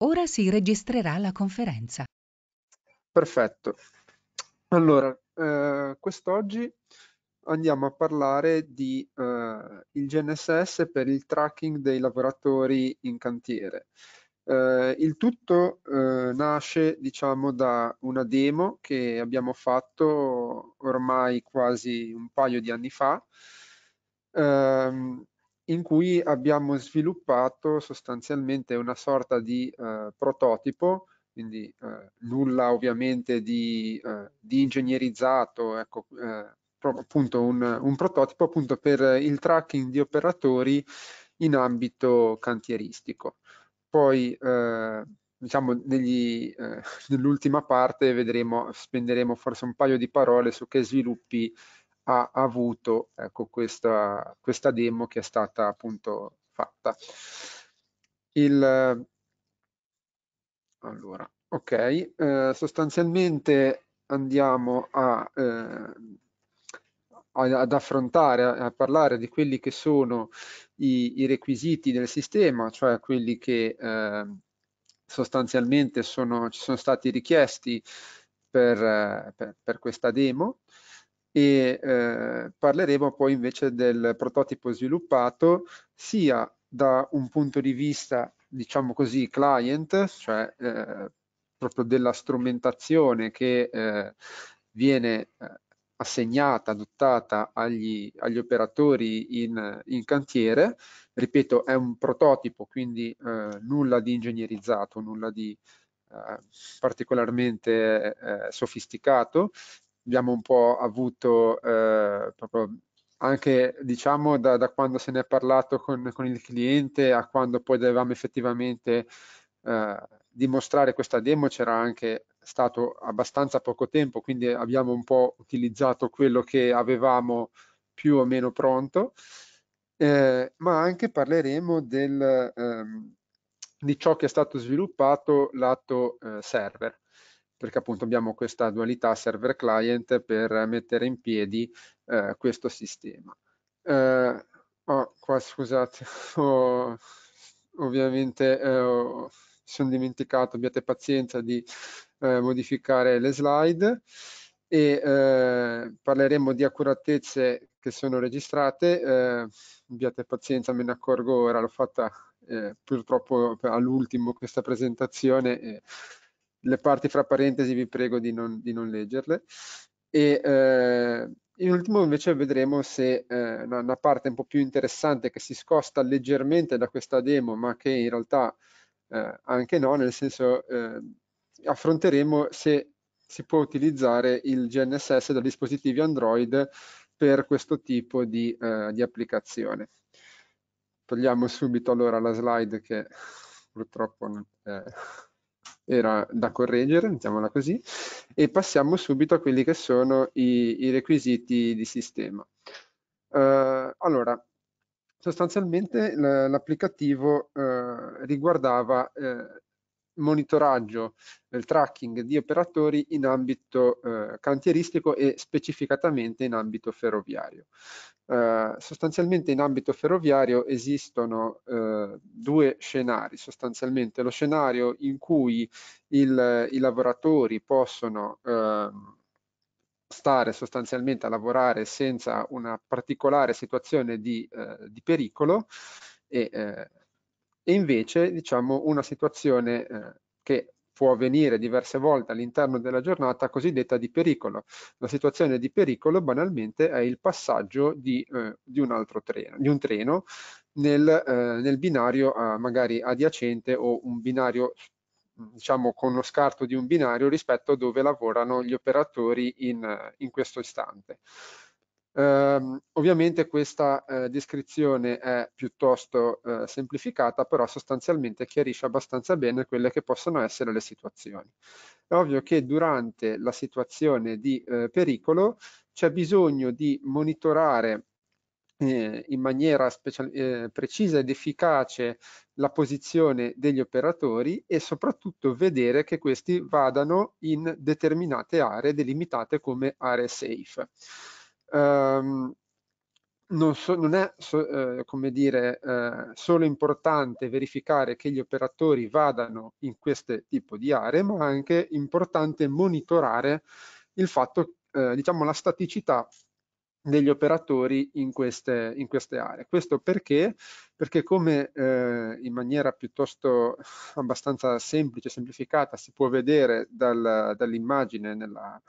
Ora si registrerà la conferenza. Perfetto. Allora, eh, quest'oggi andiamo a parlare di eh, il GNSS per il tracking dei lavoratori in cantiere. Eh, il tutto eh, nasce, diciamo, da una demo che abbiamo fatto ormai quasi un paio di anni fa. Ehm, in cui abbiamo sviluppato sostanzialmente una sorta di eh, prototipo, quindi eh, nulla ovviamente di, eh, di ingegnerizzato, ecco, eh, appunto un, un prototipo appunto per il tracking di operatori in ambito cantieristico. Poi eh, diciamo eh, nell'ultima parte vedremo, spenderemo forse un paio di parole su che sviluppi ha avuto ecco, questa, questa demo che è stata appunto fatta. Il, allora, ok, eh, sostanzialmente andiamo a, eh, ad affrontare, a parlare di quelli che sono i, i requisiti del sistema, cioè quelli che eh, sostanzialmente sono, ci sono stati richiesti per, eh, per, per questa demo e eh, parleremo poi invece del prototipo sviluppato sia da un punto di vista diciamo così client cioè eh, proprio della strumentazione che eh, viene eh, assegnata, adottata agli, agli operatori in, in, cantiere, ripeto è un prototipo quindi eh, nulla di ingegnerizzato, nulla di eh, particolarmente eh, sofisticato abbiamo un po' avuto eh, proprio anche diciamo da, da, quando se ne è parlato con, con, il cliente a quando poi dovevamo effettivamente eh, dimostrare questa demo c'era anche stato abbastanza poco tempo quindi abbiamo un po' utilizzato quello che avevamo più o meno pronto eh, ma anche parleremo del, ehm, di ciò che è stato sviluppato lato eh, server perché appunto abbiamo questa dualità server client per mettere in piedi eh, questo sistema. Eh, oh, qua scusate, oh, ovviamente eh, oh, sono dimenticato, abbiate pazienza di eh, modificare le slide e eh, parleremo di accuratezze che sono registrate, eh, abbiate pazienza, me ne accorgo ora, l'ho fatta eh, purtroppo all'ultimo questa presentazione le parti fra parentesi vi prego di non, di non leggerle. E eh, in ultimo invece vedremo se eh, una, una, parte un po' più interessante che si scosta leggermente da questa demo, ma che in realtà eh, anche no, nel senso eh, affronteremo se si può utilizzare il GNSS da dispositivi Android per questo tipo di, eh, di applicazione. Togliamo subito allora la slide che purtroppo non è era da correggere, mettiamola così, e passiamo subito a quelli che sono i, i requisiti di sistema. Uh, allora, sostanzialmente l'applicativo uh, riguardava uh, monitoraggio il eh, tracking di operatori in ambito eh, cantieristico e specificatamente in ambito ferroviario. Eh, sostanzialmente in ambito ferroviario esistono eh, due scenari, sostanzialmente lo scenario in cui il, i lavoratori possono ehm, stare sostanzialmente a lavorare senza una particolare situazione di, eh, di pericolo e eh, e invece diciamo una situazione eh, che può avvenire diverse volte all'interno della giornata cosiddetta di pericolo. La situazione di pericolo banalmente è il passaggio di, eh, di un altro treno, di un treno nel, eh, nel binario eh, magari adiacente o un binario diciamo con lo scarto di un binario rispetto a dove lavorano gli operatori in, in questo istante. Eh, ovviamente questa eh, descrizione è piuttosto eh, semplificata, però sostanzialmente chiarisce abbastanza bene quelle che possono essere le situazioni. È ovvio che durante la situazione di eh, pericolo c'è bisogno di monitorare eh, in maniera eh, precisa ed efficace la posizione degli operatori e soprattutto vedere che questi vadano in determinate aree delimitate come aree safe ehm, non, so, non, è so, eh, come dire, eh, solo importante verificare che gli operatori vadano in questo tipo di aree, ma anche importante monitorare il fatto, eh, diciamo, la staticità degli operatori in queste, in queste aree. Questo perché? Perché come eh, in maniera piuttosto abbastanza semplice, semplificata, si può vedere dal, dall'immagine nella,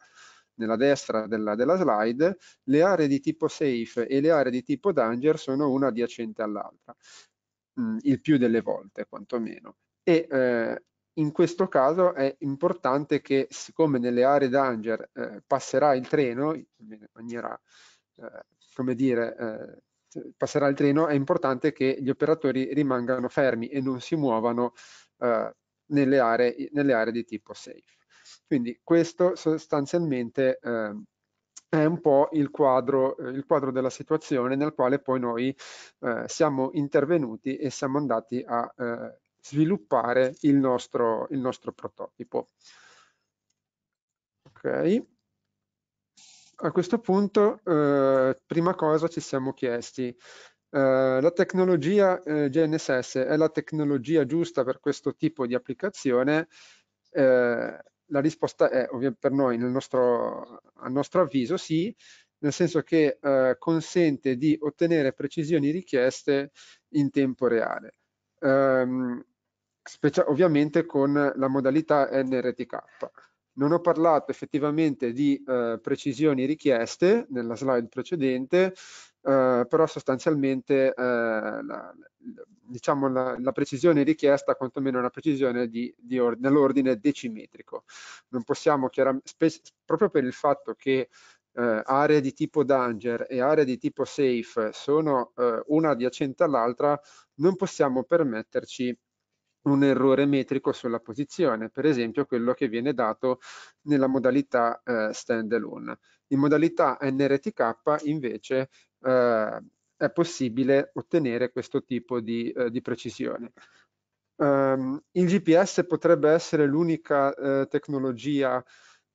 nella destra della, della slide, le aree di tipo safe e le aree di tipo danger sono una adiacente all'altra, mm, il più delle volte quantomeno. E eh, in questo caso è importante che siccome nelle aree danger eh, passerà il treno in maniera, eh, come dire, eh, passerà il treno, è importante che gli operatori rimangano fermi e non si muovano eh, nelle aree, nelle aree di tipo safe. Quindi questo sostanzialmente eh, è un po' il quadro, eh, il quadro, della situazione nel quale poi noi eh, siamo intervenuti e siamo andati a eh, sviluppare il nostro, il nostro prototipo. Ok a questo punto, eh, prima cosa ci siamo chiesti, eh, la tecnologia eh, GNSS è la tecnologia giusta per questo tipo di applicazione? Eh, la risposta è per noi, nostro, a nostro avviso, sì, nel senso che eh, consente di ottenere precisioni richieste in tempo reale, ehm, ovviamente con la modalità NRTK. Non ho parlato effettivamente di eh, precisioni richieste nella slide precedente, Ehm, però sostanzialmente eh, la, diciamo la, la, precisione richiesta quantomeno è una precisione di, di or- nell'ordine decimetrico. Non possiamo chiaramente, spe- proprio per il fatto che eh, aree di tipo danger e aree di tipo safe sono eh, una adiacente all'altra, non possiamo permetterci un errore metrico sulla posizione, per esempio quello che viene dato nella modalità eh, standalone. In modalità NRTK invece eh, è possibile ottenere questo tipo di, eh, di precisione. Um, il GPS potrebbe essere l'unica eh, tecnologia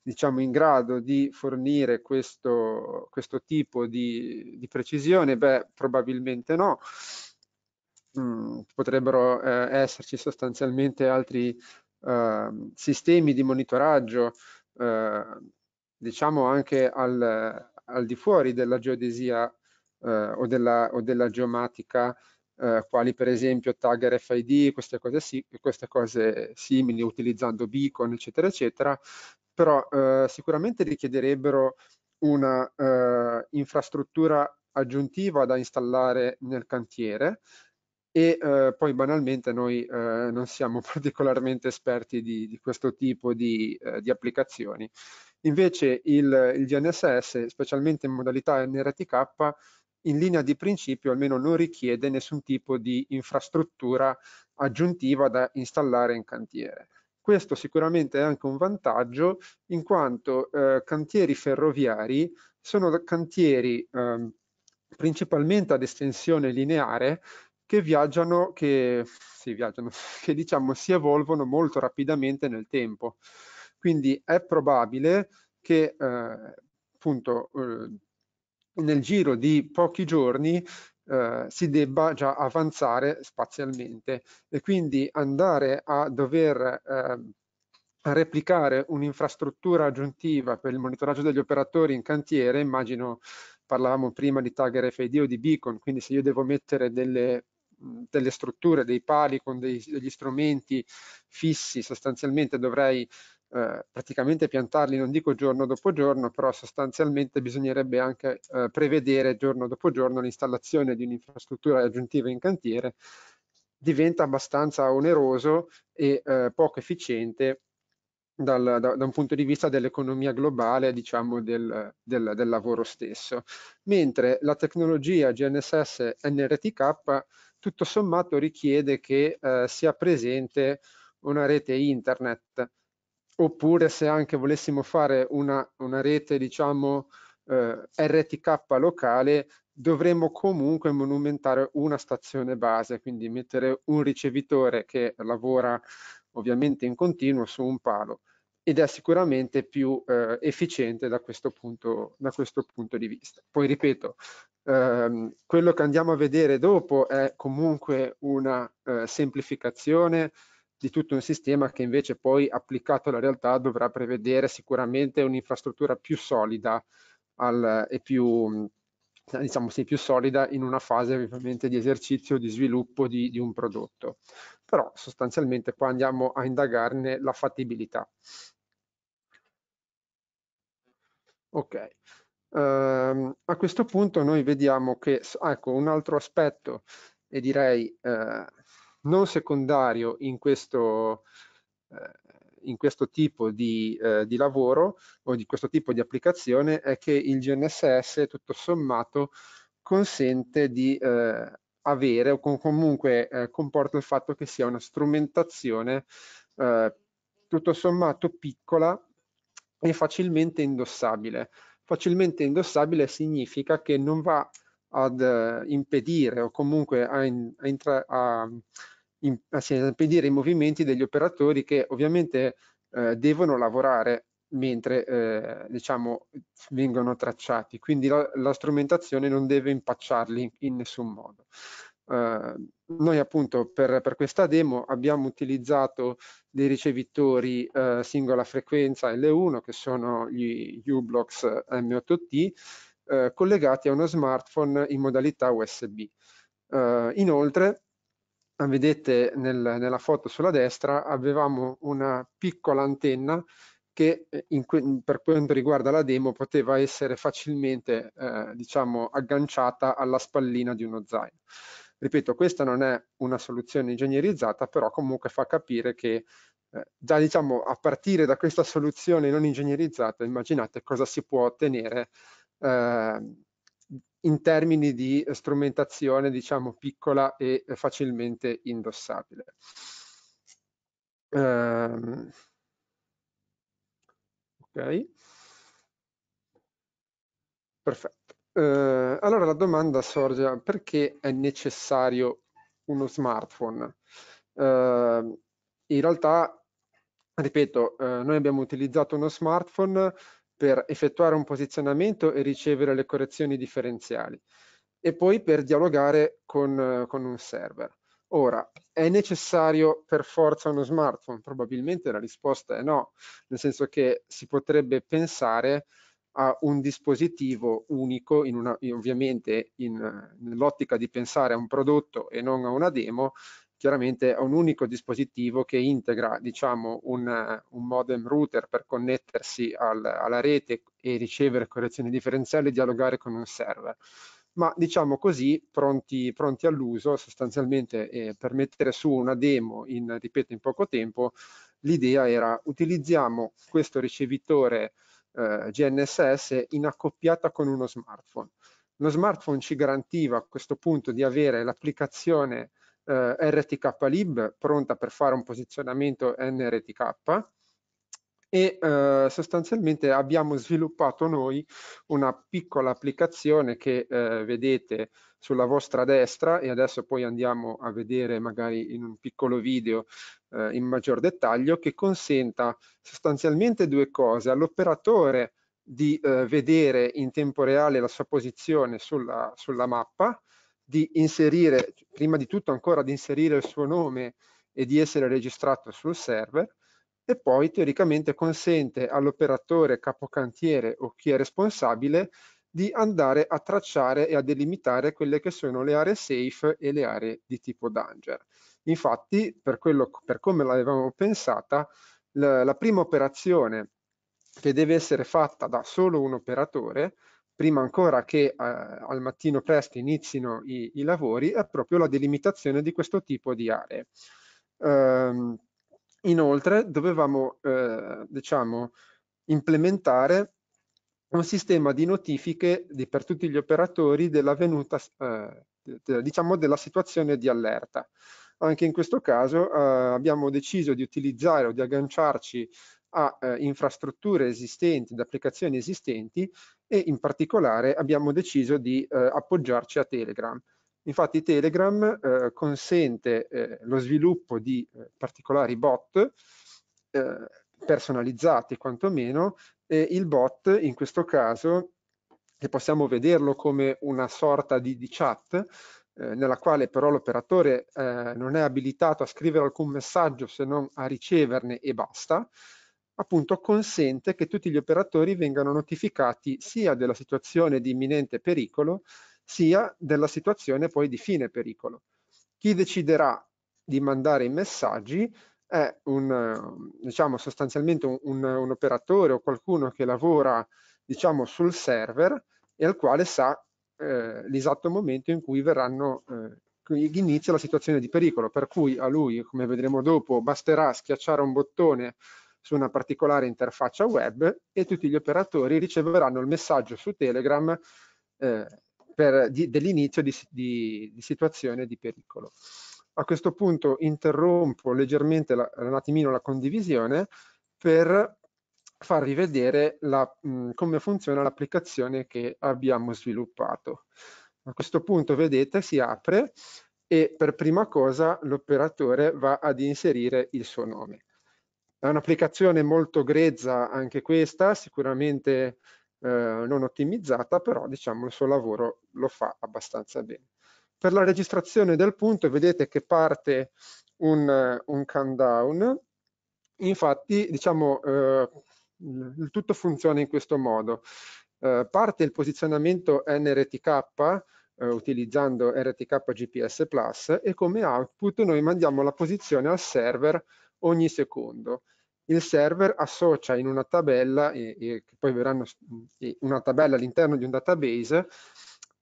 diciamo, in grado di fornire questo, questo tipo di, di, precisione? Beh, probabilmente no. Mm, potrebbero eh, esserci sostanzialmente altri eh, sistemi di monitoraggio, ehm, diciamo anche al, al, di fuori della geodesia eh, o, della, o della geomatica eh, quali per esempio tag RFID, queste cose, si, queste cose simili, utilizzando beacon, eccetera, eccetera, però eh, sicuramente richiederebbero una eh, infrastruttura aggiuntiva da installare nel cantiere e eh, poi banalmente noi eh, non siamo particolarmente esperti di, di questo tipo di, di applicazioni. Invece il, il, GNSS, specialmente in modalità NRTK, in linea di principio almeno non richiede nessun tipo di infrastruttura aggiuntiva da installare in cantiere. Questo sicuramente è anche un vantaggio in quanto eh, cantieri ferroviari sono cantieri eh, principalmente ad estensione lineare che viaggiano, che, sì, viaggiano, che diciamo si evolvono molto rapidamente nel tempo. Quindi è probabile che eh, appunto eh, nel giro di pochi giorni eh, si debba già avanzare spazialmente e quindi andare a dover eh, replicare un'infrastruttura aggiuntiva per il monitoraggio degli operatori in cantiere, immagino parlavamo prima di tag RFID o di beacon, quindi se io devo mettere delle, delle strutture, dei pali con dei, degli strumenti fissi sostanzialmente dovrei eh, praticamente piantarli, non dico giorno dopo giorno, però sostanzialmente bisognerebbe anche eh, prevedere giorno dopo giorno l'installazione di un'infrastruttura aggiuntiva in cantiere, diventa abbastanza oneroso e eh, poco efficiente dal, da, da, un punto di vista dell'economia globale, diciamo, del, del, del, lavoro stesso. Mentre la tecnologia GNSS NRTK tutto sommato richiede che eh, sia presente una rete internet oppure se anche volessimo fare una, una rete, diciamo, eh, RTK locale, dovremmo comunque monumentare una stazione base, quindi mettere un ricevitore che lavora ovviamente in continuo su un palo ed è sicuramente più eh, efficiente da questo, punto, da questo, punto, di vista. Poi ripeto, ehm, quello che andiamo a vedere dopo è comunque una eh, semplificazione, di tutto un sistema che invece poi applicato alla realtà dovrà prevedere sicuramente un'infrastruttura più solida al, e più, diciamo, sì, più solida in una fase ovviamente di esercizio, di sviluppo di, di un prodotto. Però sostanzialmente qua andiamo a indagarne la fattibilità. Ok, uh, a questo punto noi vediamo che, ecco, un altro aspetto e direi eh, non secondario in questo, eh, in questo tipo di, eh, di, lavoro o di questo tipo di applicazione è che il GNSS tutto sommato consente di eh, avere o comunque eh, comporta il fatto che sia una strumentazione eh, tutto sommato piccola e facilmente indossabile. Facilmente indossabile significa che non va ad eh, impedire o comunque a, in, a, in, anzi, ah, impedire i movimenti degli operatori che ovviamente eh, devono lavorare mentre eh, diciamo vengono tracciati quindi la, la, strumentazione non deve impacciarli in nessun modo eh, noi appunto per, per, questa demo abbiamo utilizzato dei ricevitori eh, singola frequenza L1 che sono gli uBlocks M8T eh, collegati a uno smartphone in modalità USB eh, inoltre Ah, vedete nel, nella foto sulla destra, avevamo una piccola antenna che eh, in, per quanto riguarda la demo poteva essere facilmente eh, diciamo, agganciata alla spallina di uno zaino. Ripeto, questa non è una soluzione ingegnerizzata, però comunque fa capire che eh, già diciamo, a partire da questa soluzione non ingegnerizzata immaginate cosa si può ottenere eh, in termini di strumentazione diciamo piccola e facilmente indossabile. Um, ok, perfetto. Uh, allora la domanda sorge perché è necessario uno smartphone? Uh, in realtà, ripeto, uh, noi abbiamo utilizzato uno smartphone per effettuare un posizionamento e ricevere le correzioni differenziali e poi per dialogare con, con un server. Ora, è necessario per forza uno smartphone? Probabilmente la risposta è no, nel senso che si potrebbe pensare a un dispositivo unico, in una, ovviamente nell'ottica di pensare a un prodotto e non a una demo, chiaramente è un unico dispositivo che integra diciamo, un, eh, un modem router per connettersi al, alla rete e ricevere correzioni differenziali e dialogare con un server. Ma diciamo così, pronti, pronti all'uso, sostanzialmente eh, per mettere su una demo in, ripeto, in poco tempo, l'idea era utilizziamo questo ricevitore eh, GNSS in accoppiata con uno smartphone. Lo smartphone ci garantiva a questo punto di avere l'applicazione eh, RTK lib pronta per fare un posizionamento NRTK e eh, sostanzialmente abbiamo sviluppato noi una piccola applicazione che eh, vedete sulla vostra destra e adesso poi andiamo a vedere magari in un piccolo video eh, in maggior dettaglio che consenta sostanzialmente due cose all'operatore di eh, vedere in tempo reale la sua posizione sulla, sulla mappa di inserire, prima di tutto ancora di inserire il suo nome e di essere registrato sul server e poi teoricamente consente all'operatore capocantiere o chi è responsabile di andare a tracciare e a delimitare quelle che sono le aree safe e le aree di tipo danger. Infatti, per, quello, per come l'avevamo pensata, la, la prima operazione che deve essere fatta da solo un operatore prima ancora che eh, al mattino presto inizino i, i, lavori, è proprio la delimitazione di questo tipo di aree. Ehm, inoltre dovevamo eh, diciamo, implementare un sistema di notifiche di, per tutti gli operatori dell'avvenuta, eh, diciamo della situazione di allerta. Anche in questo caso eh, abbiamo deciso di utilizzare o di agganciarci a eh, infrastrutture esistenti, ad applicazioni esistenti e in particolare abbiamo deciso di eh, appoggiarci a Telegram. Infatti Telegram eh, consente eh, lo sviluppo di eh, particolari bot eh, personalizzati quantomeno e il bot in questo caso che possiamo vederlo come una sorta di, di chat nella quale però l'operatore eh, non è abilitato a scrivere alcun messaggio se non a riceverne e basta, appunto consente che tutti gli operatori vengano notificati sia della situazione di imminente pericolo sia della situazione poi di fine pericolo. Chi deciderà di mandare i messaggi è un, diciamo, sostanzialmente un, un, un operatore o qualcuno che lavora diciamo, sul server e al quale sa eh, l'esatto momento in cui verranno eh, inizia la situazione di pericolo, per cui a lui, come vedremo dopo, basterà schiacciare un bottone su una particolare interfaccia web e tutti gli operatori riceveranno il messaggio su Telegram eh, dell'inizio di, di, di, situazione di pericolo. A questo punto interrompo leggermente la, un attimino la condivisione per farvi vedere la, mh, mm, come funziona l'applicazione che abbiamo sviluppato. A questo punto vedete si apre e per prima cosa l'operatore va ad inserire il suo nome. È un'applicazione molto grezza anche questa, sicuramente eh, non ottimizzata, però diciamo il suo lavoro lo fa abbastanza bene. Per la registrazione del punto vedete che parte un, un countdown, infatti diciamo eh, il tutto funziona in questo modo. Eh, parte il posizionamento NRTK eh, utilizzando RTK GPS Plus e come output noi mandiamo la posizione al server ogni secondo il server associa in una tabella, e, e poi verranno una tabella all'interno di un database,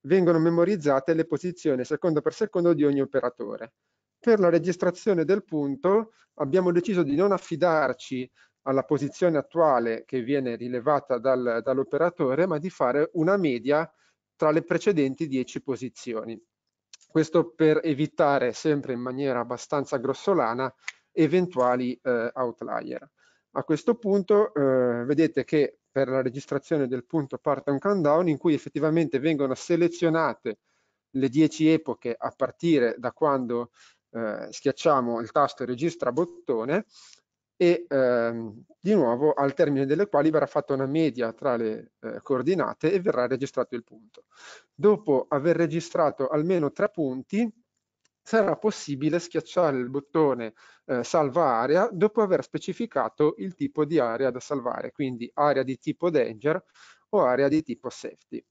vengono memorizzate le posizioni secondo per secondo di ogni operatore. Per la registrazione del punto abbiamo deciso di non affidarci alla posizione attuale che viene rilevata dal, dall'operatore, ma di fare una media tra le precedenti 10 posizioni. Questo per evitare sempre in maniera abbastanza grossolana eventuali eh, outlier. A questo punto eh, vedete che per la registrazione del punto parte un countdown in cui effettivamente vengono selezionate le 10 epoche a partire da quando eh, schiacciamo il tasto registra bottone e ehm, di nuovo al termine delle quali verrà fatta una media tra le eh, coordinate e verrà registrato il punto. Dopo aver registrato almeno tre punti sarà possibile schiacciare il bottone eh, salva area dopo aver specificato il tipo di area da salvare, quindi area di tipo danger o area di tipo safety.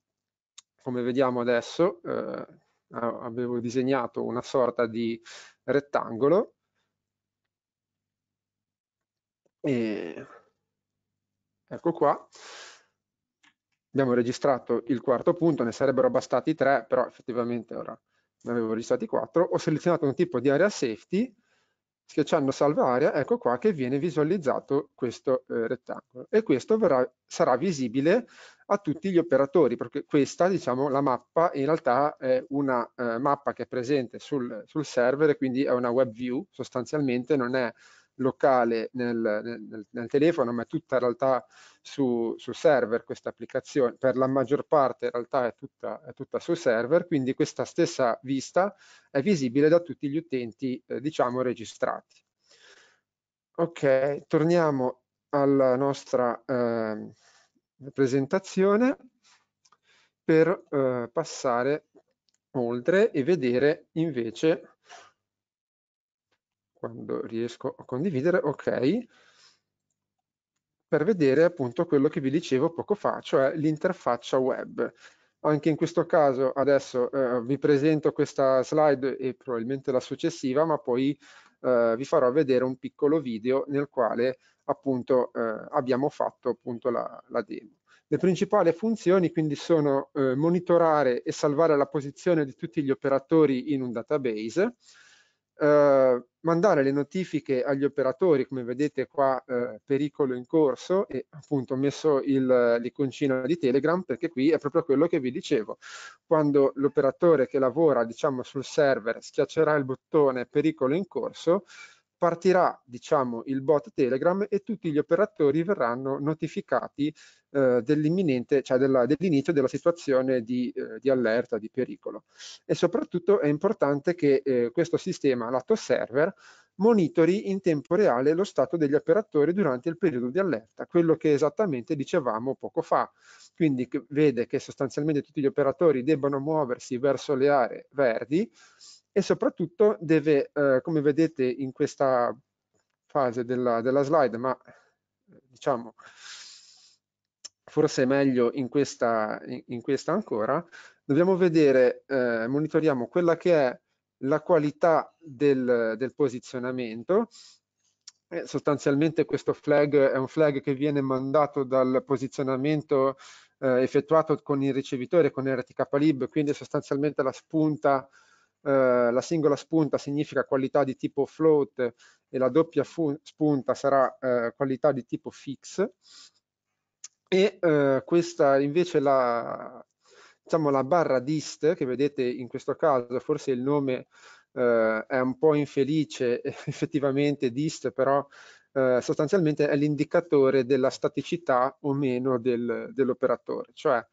Come vediamo adesso, eh, avevo disegnato una sorta di rettangolo e ecco qua. Abbiamo registrato il quarto punto, ne sarebbero bastati tre, però effettivamente ora ne avevo registrati 4, ho selezionato un tipo di area safety, schiacciando salva area, ecco qua che viene visualizzato questo eh, rettangolo e questo verrà, sarà visibile a tutti gli operatori perché questa, diciamo, la mappa in realtà è una eh, mappa che è presente sul, sul server quindi è una web view sostanzialmente, non è locale nel, nel, nel telefono, ma è tutta in realtà su, su server questa applicazione, per la maggior parte in realtà è tutta, è tutta, su server, quindi questa stessa vista è visibile da tutti gli utenti, eh, diciamo, registrati. Ok, torniamo alla nostra eh, presentazione per eh, passare oltre e vedere invece quando riesco a condividere, ok, per vedere appunto quello che vi dicevo poco fa, cioè l'interfaccia web. Anche in questo caso adesso eh, vi presento questa slide e probabilmente la successiva, ma poi eh, vi farò vedere un piccolo video nel quale appunto eh, abbiamo fatto appunto la, la, demo. Le principali funzioni quindi sono eh, monitorare e salvare la posizione di tutti gli operatori in un database, eh, mandare le notifiche agli operatori, come vedete qua eh, pericolo in corso e appunto ho messo l'iconcina di Telegram perché qui è proprio quello che vi dicevo. Quando l'operatore che lavora diciamo sul server schiaccerà il bottone pericolo in corso, partirà diciamo, il bot Telegram e tutti gli operatori verranno notificati eh, dell'imminente, cioè dell'inizio della situazione di, eh, di, allerta, di pericolo. E soprattutto è importante che eh, questo sistema lato server monitori in tempo reale lo stato degli operatori durante il periodo di allerta, quello che esattamente dicevamo poco fa. Quindi vede che sostanzialmente tutti gli operatori debbano muoversi verso le aree verdi e soprattutto deve, eh, come vedete in questa fase della, della slide, ma eh, diciamo forse meglio in questa, in, in questa ancora, dobbiamo vedere, eh, monitoriamo quella che è la qualità del, del posizionamento. Eh, sostanzialmente questo flag è un flag che viene mandato dal posizionamento eh, effettuato con il ricevitore, con il RTK lib, quindi sostanzialmente la spunta eh, la singola spunta significa qualità di tipo float e la doppia spunta sarà eh, qualità di tipo fix e eh, questa invece la, diciamo, la barra dist che vedete in questo caso forse il nome eh, è un po' infelice effettivamente dist però eh, sostanzialmente è l'indicatore della staticità o meno del, dell'operatore cioè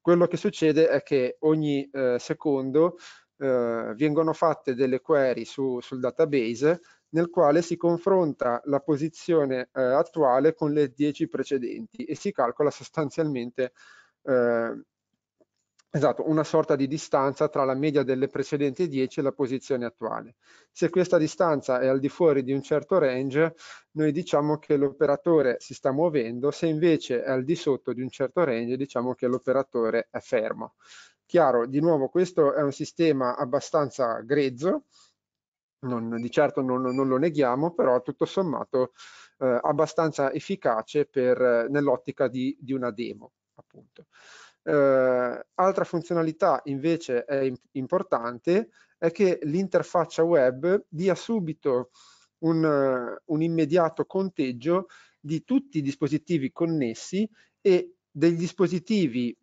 quello che succede è che ogni eh, secondo eh, vengono fatte delle query su, sul database nel quale si confronta la posizione eh, attuale con le 10 precedenti e si calcola sostanzialmente eh, esatto, una sorta di distanza tra la media delle precedenti 10 e la posizione attuale. Se questa distanza è al di fuori di un certo range, noi diciamo che l'operatore si sta muovendo, se invece è al di sotto di un certo range, diciamo che l'operatore è fermo. Chiaro, di nuovo, questo è un sistema abbastanza grezzo, non, di certo non, non, lo neghiamo, però tutto sommato eh, abbastanza efficace eh, nell'ottica di, di, una demo, appunto. Eh, altra funzionalità invece è importante è che l'interfaccia web dia subito un, un immediato conteggio di tutti i dispositivi connessi e dei dispositivi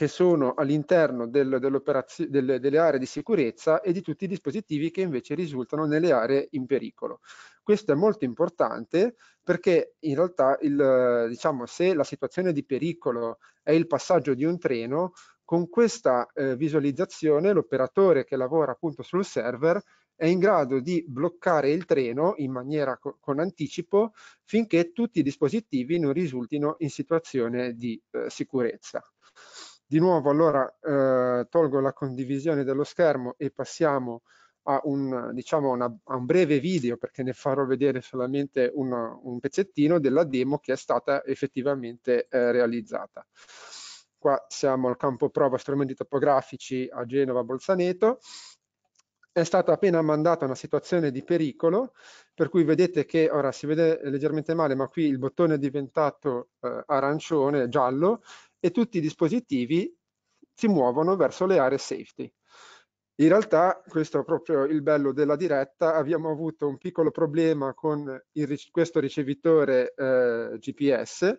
che sono all'interno del, del, delle aree di sicurezza e di tutti i dispositivi che invece risultano nelle aree in pericolo. Questo è molto importante perché in realtà il, diciamo, se la situazione di pericolo è il passaggio di un treno, con questa eh, visualizzazione l'operatore che lavora appunto sul server è in grado di bloccare il treno in maniera co con anticipo finché tutti i dispositivi non risultino in situazione di eh, sicurezza. Di nuovo allora eh, tolgo la condivisione dello schermo e passiamo a un, diciamo, una, a un breve video perché ne farò vedere solamente un, un pezzettino della demo che è stata effettivamente eh, realizzata. Qua siamo al campo prova strumenti topografici a Genova Bolzaneto. È stata appena mandata una situazione di pericolo, per cui vedete che ora si vede leggermente male, ma qui il bottone è diventato eh, arancione, giallo, e tutti i dispositivi si muovono verso le aree safety. In realtà, questo è proprio il bello della diretta, abbiamo avuto un piccolo problema con il, questo ricevitore eh, GPS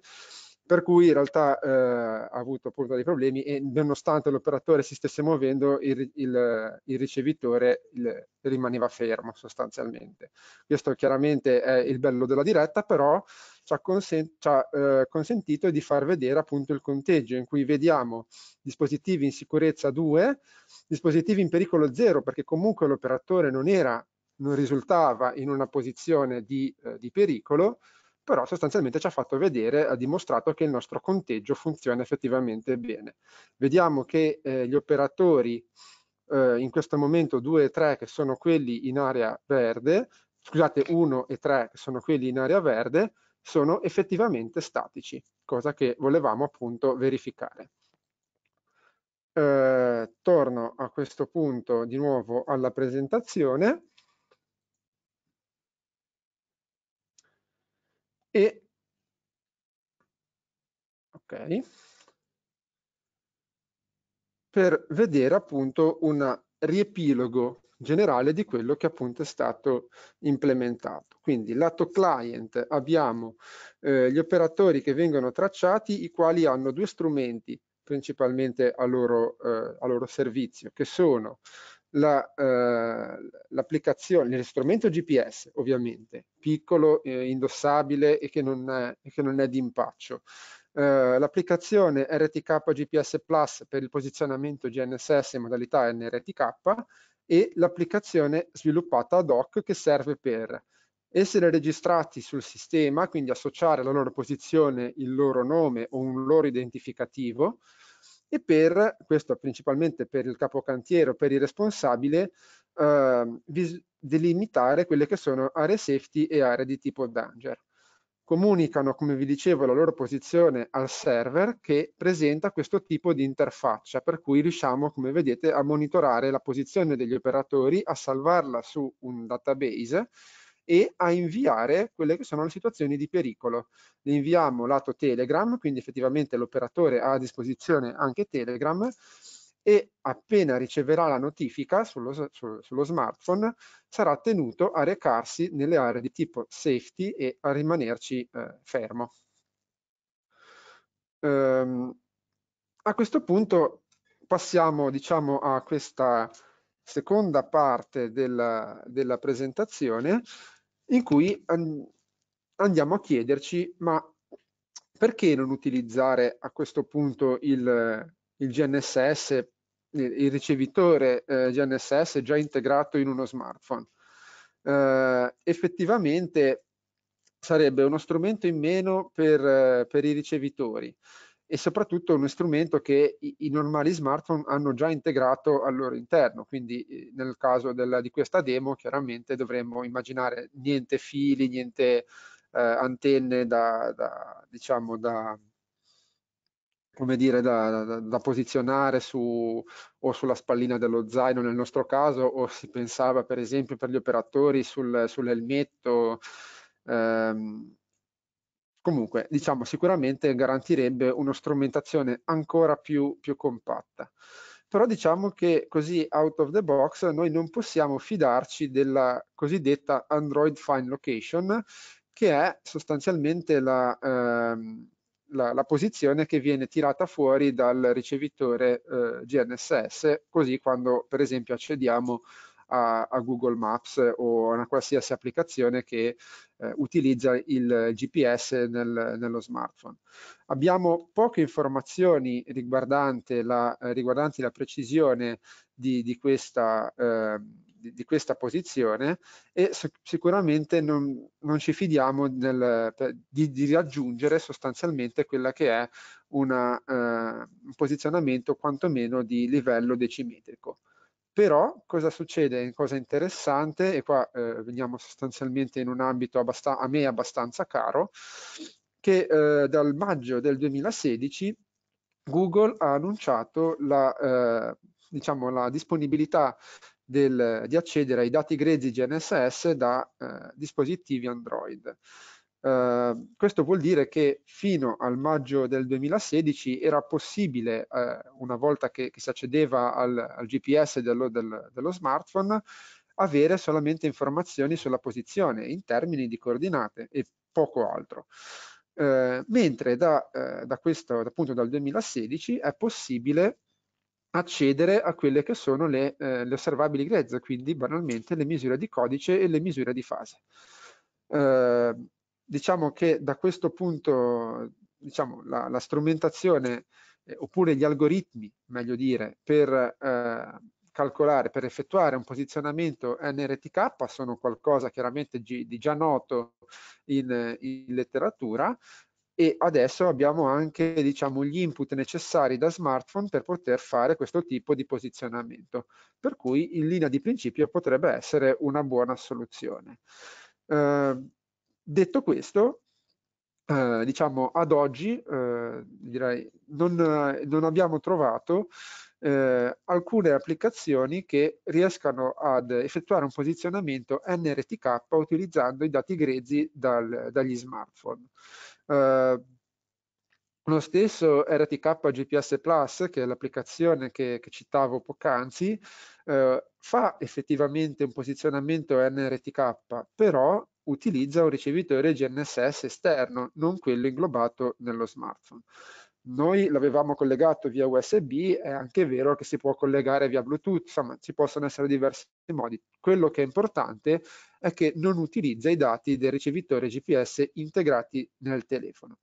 per cui in realtà eh, ha avuto appunto dei problemi e nonostante l'operatore si stesse muovendo il, il, il ricevitore il, rimaneva fermo sostanzialmente. Questo chiaramente è il bello della diretta però ci ha, consen ci ha eh, consentito di far vedere appunto il conteggio in cui vediamo dispositivi in sicurezza 2, dispositivi in pericolo 0 perché comunque l'operatore non era non risultava in una posizione di, eh, di pericolo, però sostanzialmente ci ha fatto vedere, ha dimostrato che il nostro conteggio funziona effettivamente bene. Vediamo che eh, gli operatori eh, in questo momento 2 e 3 che sono quelli in area verde, scusate 1 e 3 che sono quelli in area verde, sono effettivamente statici, cosa che volevamo appunto verificare. Eh, torno a questo punto di nuovo alla presentazione e okay, per vedere appunto un riepilogo generale di quello che appunto è stato implementato. Quindi lato client abbiamo eh, gli operatori che vengono tracciati, i quali hanno due strumenti principalmente a loro, eh, a loro servizio, che sono l'applicazione, la, eh, l'istrumento GPS ovviamente, piccolo, eh, indossabile e che non è, che non è di impaccio. Eh, l'applicazione RTK GPS Plus per il posizionamento GNSS in modalità NRTK e l'applicazione sviluppata ad hoc che serve per essere registrati sul sistema, quindi associare alla loro posizione il loro nome o un loro identificativo, e per, questo principalmente per il capocantiero, per il responsabile, eh, delimitare quelle che sono aree safety e aree di tipo danger. Comunicano, come vi dicevo, la loro posizione al server che presenta questo tipo di interfaccia, per cui riusciamo, come vedete, a monitorare la posizione degli operatori, a salvarla su un database e a inviare quelle che sono le situazioni di pericolo. Le inviamo lato Telegram, quindi effettivamente l'operatore ha a disposizione anche Telegram e appena riceverà la notifica sullo, su, sullo, smartphone sarà tenuto a recarsi nelle aree di tipo safety e a rimanerci eh, fermo. Ehm, a questo punto passiamo diciamo, a questa seconda parte della, della presentazione in cui andiamo a chiederci ma perché non utilizzare a questo punto il, il GNSS, il ricevitore eh, GNSS già integrato in uno smartphone? Eh, effettivamente sarebbe uno strumento in meno per, per i ricevitori e soprattutto uno strumento che i, i, normali smartphone hanno già integrato al loro interno, quindi eh, nel caso della, di questa demo chiaramente dovremmo immaginare niente fili, niente eh, antenne da, da, diciamo da, come dire, da, da, da, posizionare su, o sulla spallina dello zaino nel nostro caso, o si pensava per esempio per gli operatori sul, sull'elmetto. Ehm, comunque diciamo sicuramente garantirebbe una strumentazione ancora più, più compatta però diciamo che così out of the box noi non possiamo fidarci della cosiddetta Android Find Location che è sostanzialmente la, ehm, la, la posizione che viene tirata fuori dal ricevitore eh, GNSS così quando per esempio accediamo a a, a Google Maps o a una qualsiasi applicazione che eh, utilizza il GPS nel, nello smartphone. Abbiamo poche informazioni riguardanti la, riguardanti la precisione di, di questa, eh, di, questa posizione e sicuramente non, non ci fidiamo nel, di, di, raggiungere sostanzialmente quella che è una, eh, un posizionamento quantomeno di livello decimetrico. Però cosa succede? Cosa interessante, e qua eh, veniamo sostanzialmente in un ambito a me abbastanza caro, che eh, dal maggio del 2016 Google ha annunciato la, eh, diciamo, la disponibilità del, di accedere ai dati grezzi GNSS da eh, dispositivi Android. Ehm, questo vuol dire che fino al maggio del 2016 era possibile, eh, una volta che, che, si accedeva al, al GPS dello, del, dello smartphone, avere solamente informazioni sulla posizione in termini di coordinate e poco altro. Eh, mentre da, eh, da questo, appunto dal 2016 è possibile accedere a quelle che sono le, eh, le osservabili grezze, quindi banalmente le misure di codice e le misure di fase. Ehm, diciamo che da questo punto diciamo, la, la strumentazione eh, oppure gli algoritmi, meglio dire, per eh, calcolare, per effettuare un posizionamento NRTK sono qualcosa chiaramente di già noto in, in letteratura, e adesso abbiamo anche diciamo, gli input necessari da smartphone per poter fare questo tipo di posizionamento, per cui in linea di principio potrebbe essere una buona soluzione. Eh, Detto questo, eh, diciamo ad oggi eh, direi non, non, abbiamo trovato eh, alcune applicazioni che riescano ad effettuare un posizionamento NRTK utilizzando i dati grezzi dal, dagli smartphone. Eh, lo stesso RTK GPS Plus, che è l'applicazione che, che, citavo poc'anzi, eh, fa effettivamente un posizionamento NRTK, però utilizza un ricevitore GNSS esterno, non quello inglobato nello smartphone. Noi l'avevamo collegato via USB, è anche vero che si può collegare via Bluetooth, insomma ci possono essere diversi modi. Quello che è importante è che non utilizza i dati del ricevitore GPS integrati nel telefono.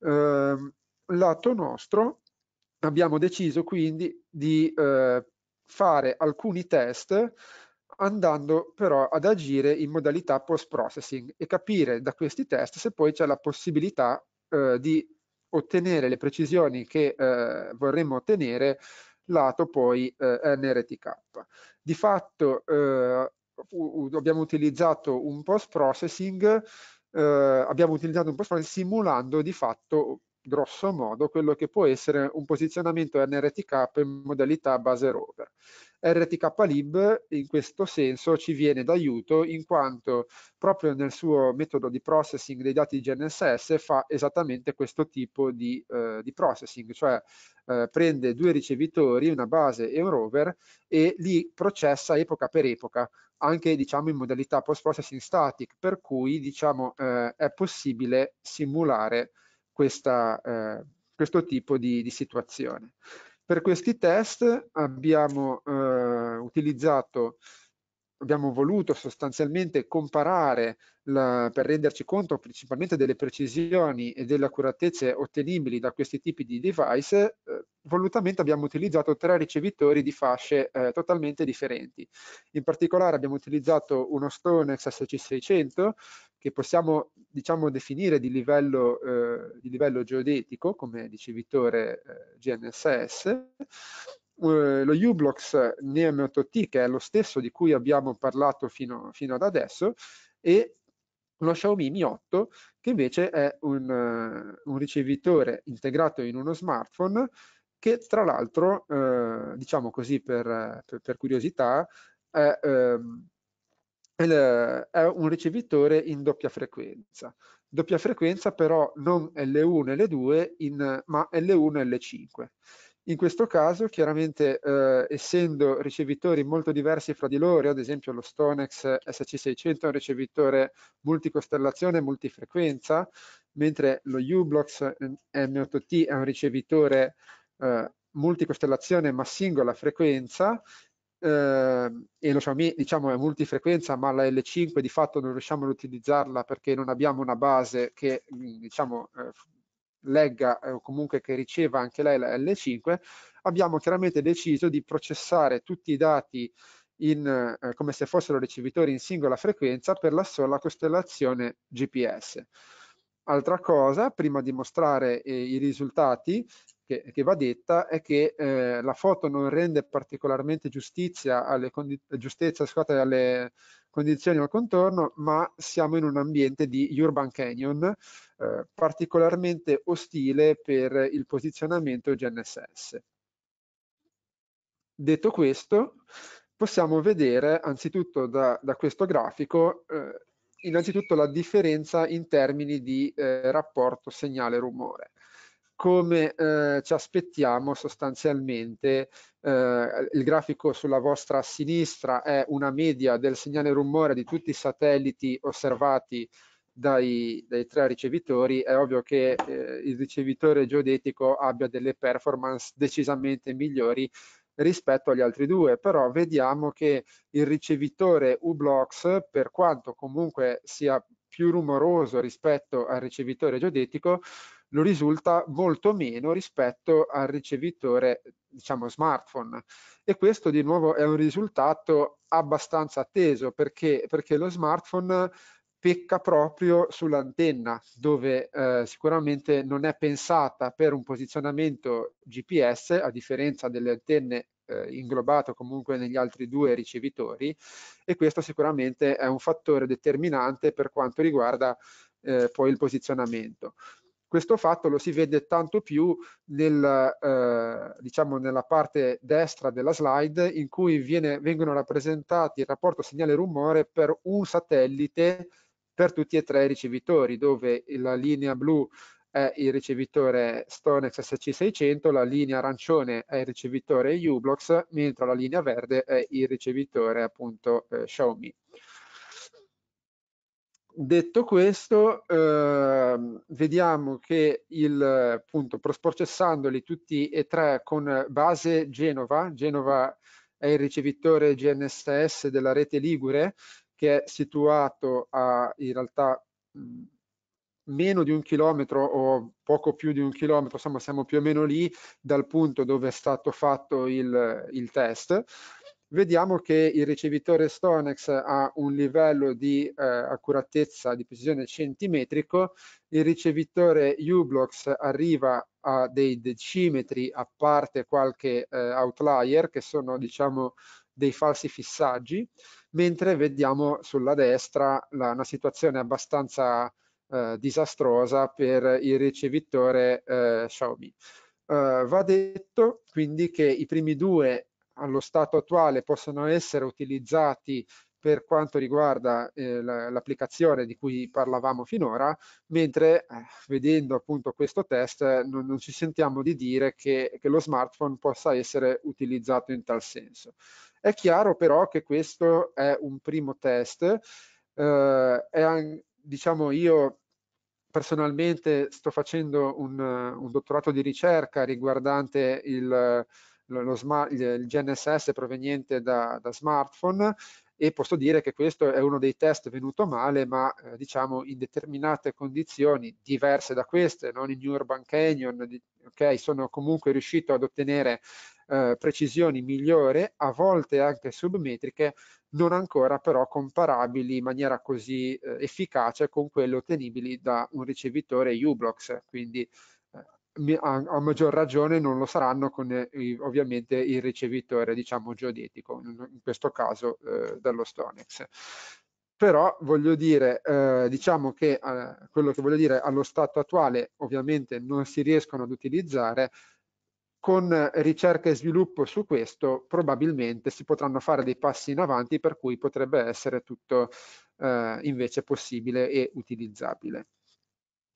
Eh, lato nostro abbiamo deciso quindi di eh, fare alcuni test andando però ad agire in modalità post-processing e capire da questi test se poi c'è la possibilità eh, di ottenere le precisioni che eh, vorremmo ottenere lato poi eh, NRTK. Di fatto eh, abbiamo utilizzato un post-processing, eh, abbiamo utilizzato un post-processing simulando di fatto grosso modo quello che può essere un posizionamento NRTK in modalità base rover. RTK Lib in questo senso ci viene d'aiuto in quanto proprio nel suo metodo di processing dei dati di GNSS fa esattamente questo tipo di, eh, di processing, cioè eh, prende due ricevitori, una base e un rover e li processa epoca per epoca, anche diciamo in modalità post processing static, per cui diciamo eh, è possibile simulare questa, eh, questo tipo di, di, situazione. Per questi test abbiamo eh, utilizzato abbiamo voluto sostanzialmente comparare la, per renderci conto principalmente delle precisioni e delle accuratezze ottenibili da questi tipi di device, eh, volutamente abbiamo utilizzato tre ricevitori di fasce eh, totalmente differenti. In particolare abbiamo utilizzato uno Stone SC600 che possiamo diciamo, definire di livello, eh, di livello geodetico come ricevitore eh, GNSS eh, lo uBlocks NEM8T, che è lo stesso di cui abbiamo parlato fino, fino ad adesso, e lo Xiaomi Mi 8 che invece è un, eh, un, ricevitore integrato in uno smartphone che tra l'altro, uh, diciamo così per, per, per curiosità, è, um, è, un ricevitore in doppia frequenza. Doppia frequenza però non L1 e L2, in, ma L1 e L5. In questo caso, chiaramente, eh, essendo ricevitori molto diversi fra di loro, ad esempio lo Stonex SC600 è un ricevitore multicostellazione, multifrequenza, mentre lo Ublox eh, M8T è un ricevitore eh, multicostellazione ma singola frequenza, eh, e lo Xiaomi diciamo è multifrequenza ma la L5 di fatto non riusciamo ad utilizzarla perché non abbiamo una base che mm, diciamo eh, legga eh, o comunque che riceva anche lei la L5, abbiamo chiaramente deciso di processare tutti i dati in, eh, come se fossero ricevitori in singola frequenza per la sola costellazione GPS. Altra cosa, prima di mostrare eh, i risultati, che, che, va detta, è che eh, la foto non rende particolarmente giustizia alle, giustizia, scusate, alle, condizioni al contorno, ma siamo in un ambiente di urban canyon eh, particolarmente ostile per il posizionamento GNSS. Detto questo, possiamo vedere anzitutto da, da questo grafico eh, innanzitutto la differenza in termini di eh, rapporto segnale-rumore come eh, ci aspettiamo sostanzialmente eh, il grafico sulla vostra sinistra è una media del segnale rumore di tutti i satelliti osservati dai, dai tre ricevitori è ovvio che eh, il ricevitore geodetico abbia delle performance decisamente migliori rispetto agli altri due, però vediamo che il ricevitore U-Blocks, per quanto comunque sia più rumoroso rispetto al ricevitore geodetico, lo risulta molto meno rispetto al ricevitore diciamo smartphone e questo di nuovo è un risultato abbastanza atteso perché, perché lo smartphone pecca proprio sull'antenna dove eh, sicuramente non è pensata per un posizionamento GPS a differenza delle antenne eh, inglobato comunque negli altri due ricevitori e questo sicuramente è un fattore determinante per quanto riguarda eh, poi il posizionamento. Questo fatto lo si vede tanto più nel, eh, diciamo nella parte destra della slide in cui viene, vengono rappresentati il rapporto segnale-rumore per un satellite per tutti e tre i ricevitori, dove la linea blu è il ricevitore Stonex SC600, la linea arancione è il ricevitore uBlox, mentre la linea verde è il ricevitore appunto eh, Xiaomi detto questo, eh, vediamo che il appunto prosprocessandoli tutti e tre con base Genova, Genova è il ricevitore GNSS della rete Ligure, che è situato a in realtà mm, meno di un chilometro o poco più di un chilometro, insomma siamo più o meno lì dal punto dove è stato fatto il, il test vediamo che il ricevitore Stonex ha un livello di eh, accuratezza, di precisione centimetrico, il ricevitore Ublox arriva a dei decimetri, a parte qualche eh, outlier, che sono diciamo dei falsi fissaggi, mentre vediamo sulla destra la, una situazione abbastanza eh, disastrosa per il ricevitore eh, Xiaomi. Uh, va detto quindi che i primi due allo stato attuale possono essere utilizzati per quanto riguarda eh, l'applicazione di cui parlavamo finora, mentre eh, vedendo appunto questo test eh, non, non, ci sentiamo di dire che, che lo smartphone possa essere utilizzato in tal senso. È chiaro però che questo è un primo test, eh, è, diciamo io personalmente sto facendo un, un dottorato di ricerca riguardante il smart, il GNSS proveniente da, da, smartphone e posso dire che questo è uno dei test venuto male, ma eh, diciamo in determinate condizioni diverse da queste, non in Urban Canyon, di, okay, sono comunque riuscito ad ottenere eh, precisioni migliori, a volte anche submetriche, non ancora però comparabili in maniera così eh, efficace con quelle ottenibili da un ricevitore uBlocks, quindi a, maggior ragione non lo saranno con eh, ovviamente il ricevitore diciamo geodetico in, questo caso eh, dello Stonex però voglio dire eh, diciamo che eh, quello che voglio dire allo stato attuale ovviamente non si riescono ad utilizzare con ricerca e sviluppo su questo probabilmente si potranno fare dei passi in avanti per cui potrebbe essere tutto eh, invece possibile e utilizzabile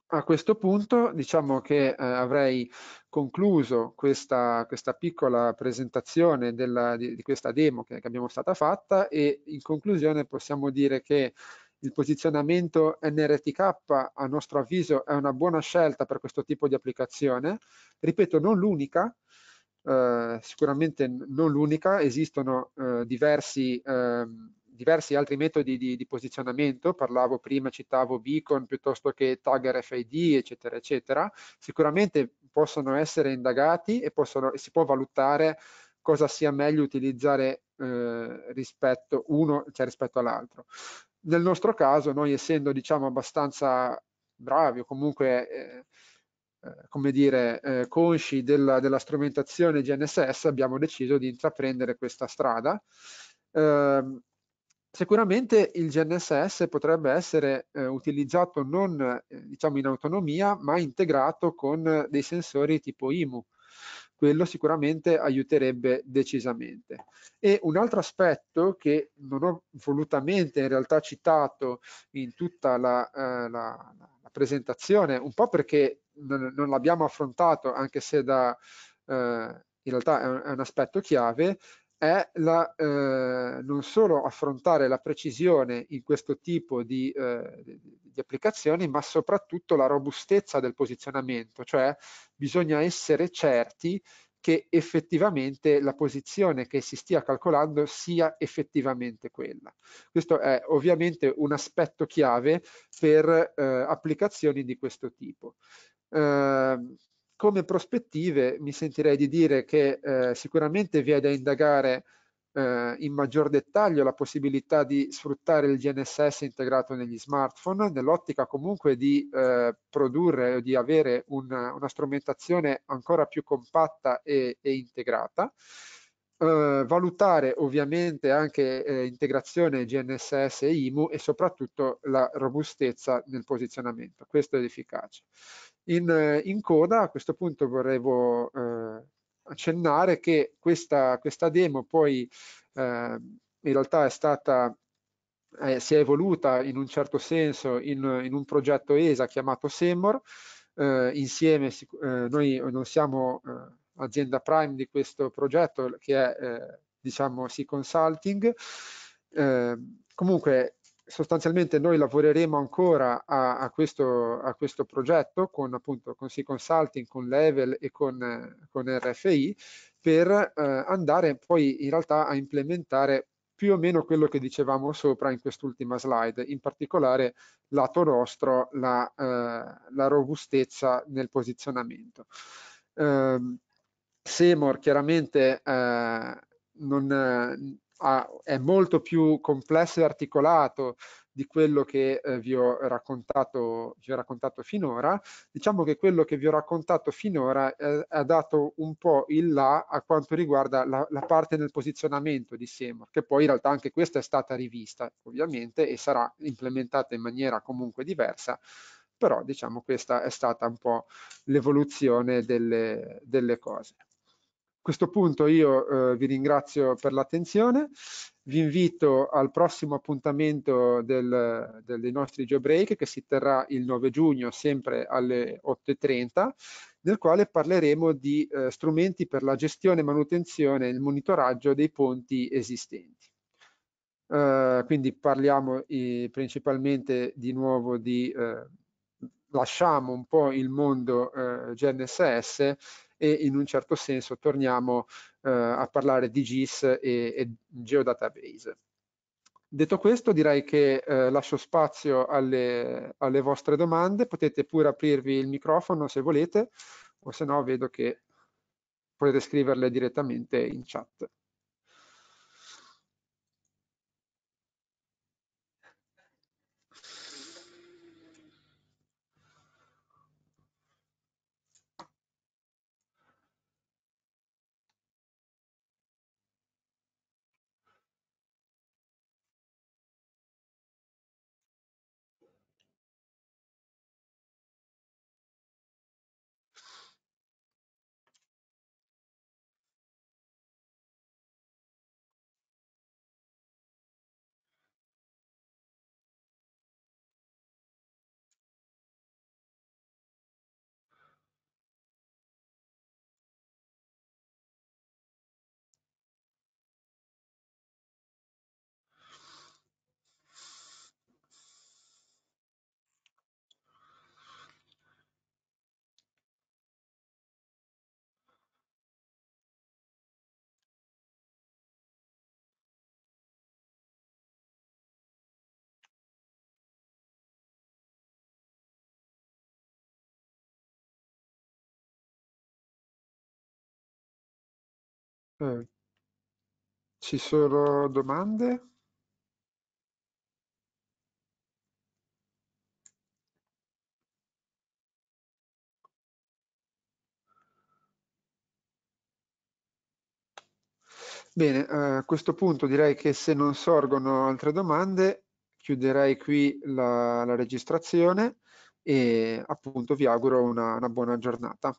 a questo punto diciamo che eh, avrei concluso questa, questa piccola presentazione della, di, di, questa demo che, che, abbiamo stata fatta e in conclusione possiamo dire che il posizionamento NRTK a nostro avviso è una buona scelta per questo tipo di applicazione, ripeto non l'unica, eh, sicuramente non l'unica, esistono eh, diversi ehm, diversi altri metodi di, di, posizionamento, parlavo prima, citavo Beacon piuttosto che Tagger FID, eccetera, eccetera, sicuramente possono essere indagati e, possono, si può valutare cosa sia meglio utilizzare eh, rispetto uno, cioè rispetto all'altro. Nel nostro caso, noi essendo diciamo abbastanza bravi o comunque eh, eh come dire, eh, consci della, della, strumentazione GNSS abbiamo deciso di intraprendere questa strada. Eh, Sicuramente il GNSS potrebbe essere eh, utilizzato non eh, diciamo in autonomia, ma integrato con eh, dei sensori tipo IMU. Quello sicuramente aiuterebbe decisamente. E un altro aspetto che non ho volutamente in realtà citato in tutta la, eh, la, la presentazione, un po' perché non, non l'abbiamo affrontato, anche se da, eh, in realtà è un, è un aspetto chiave, è la, eh, non solo affrontare la precisione in questo tipo di, eh, di, applicazioni, ma soprattutto la robustezza del posizionamento, cioè bisogna essere certi che effettivamente la posizione che si stia calcolando sia effettivamente quella. Questo è ovviamente un aspetto chiave per eh, applicazioni di questo tipo. Uh, come prospettive mi sentirei di dire che eh, sicuramente vi è da indagare eh, in maggior dettaglio la possibilità di sfruttare il GNSS integrato negli smartphone nell'ottica comunque di eh, produrre o di avere un, una strumentazione ancora più compatta e, e integrata. Eh, valutare ovviamente anche eh, integrazione GNSS e IMU e soprattutto la robustezza nel posizionamento, questo è efficace. In, eh, in coda a questo punto vorrei eh, accennare che questa, questa demo poi eh, in realtà è stata eh, si è evoluta in un certo senso in, in un progetto ESA chiamato Semmor. Eh, insieme, eh, noi non siamo eh, azienda prime di questo progetto che è, eh, diciamo, Sea Consulting. comunque, sostanzialmente noi lavoreremo ancora a, a, questo, a questo, progetto con appunto con C Consulting, con Level e con, con RFI per eh, andare poi in realtà a implementare più o meno quello che dicevamo sopra in quest'ultima slide, in particolare lato nostro la, eh, la robustezza nel posizionamento. Ehm, eh, Semor chiaramente non, ha, è molto più complesso e articolato di quello che eh, vi, ho raccontato, vi ho raccontato finora. Diciamo che quello che vi ho raccontato finora eh, ha dato un po' il là a quanto riguarda la, la parte del posizionamento di Seymour, che poi in realtà anche questa è stata rivista ovviamente e sarà implementata in maniera comunque diversa, però diciamo questa è stata un po' l'evoluzione delle, delle cose questo punto io eh, vi ringrazio per l'attenzione, vi invito al prossimo appuntamento del, del, dei nostri Geobreak che si terrà il 9 giugno sempre alle 8.30 nel quale parleremo di eh, strumenti per la gestione, manutenzione e il monitoraggio dei ponti esistenti. Eh, quindi parliamo eh, principalmente di nuovo di eh, lasciamo un po' il mondo eh, GNSS e in un certo senso torniamo eh, a parlare di GIS e, e geodatabase. Detto questo direi che eh, lascio spazio alle, alle vostre domande, potete pure aprirvi il microfono se volete o se no vedo che potete scriverle direttamente in chat. Mm. Ci sono domande? Bene, eh, a questo punto direi che se non sorgono altre domande chiuderei qui la, la registrazione e appunto vi auguro una, una buona giornata.